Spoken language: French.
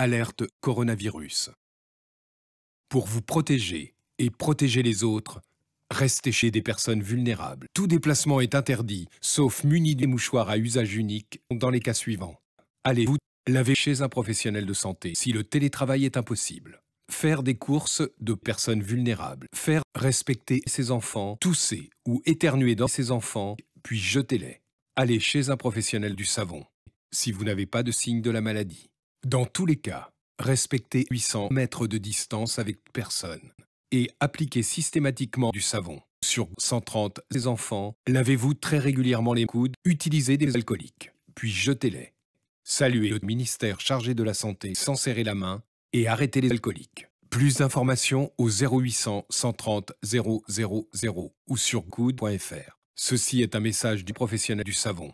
Alerte coronavirus. Pour vous protéger et protéger les autres, restez chez des personnes vulnérables. Tout déplacement est interdit, sauf muni des mouchoirs à usage unique dans les cas suivants. Allez-vous laver chez un professionnel de santé si le télétravail est impossible. Faire des courses de personnes vulnérables. Faire respecter ses enfants, tousser ou éternuer dans ses enfants, puis jeter-les. Allez chez un professionnel du savon si vous n'avez pas de signe de la maladie. Dans tous les cas, respectez 800 mètres de distance avec personne et appliquez systématiquement du savon. Sur 130 des enfants, lavez-vous très régulièrement les coudes, utilisez des alcooliques, puis jetez-les. Saluez le ministère chargé de la Santé sans serrer la main et arrêtez les alcooliques. Plus d'informations au 0800 130 000 ou sur coude.fr. Ceci est un message du professionnel du savon.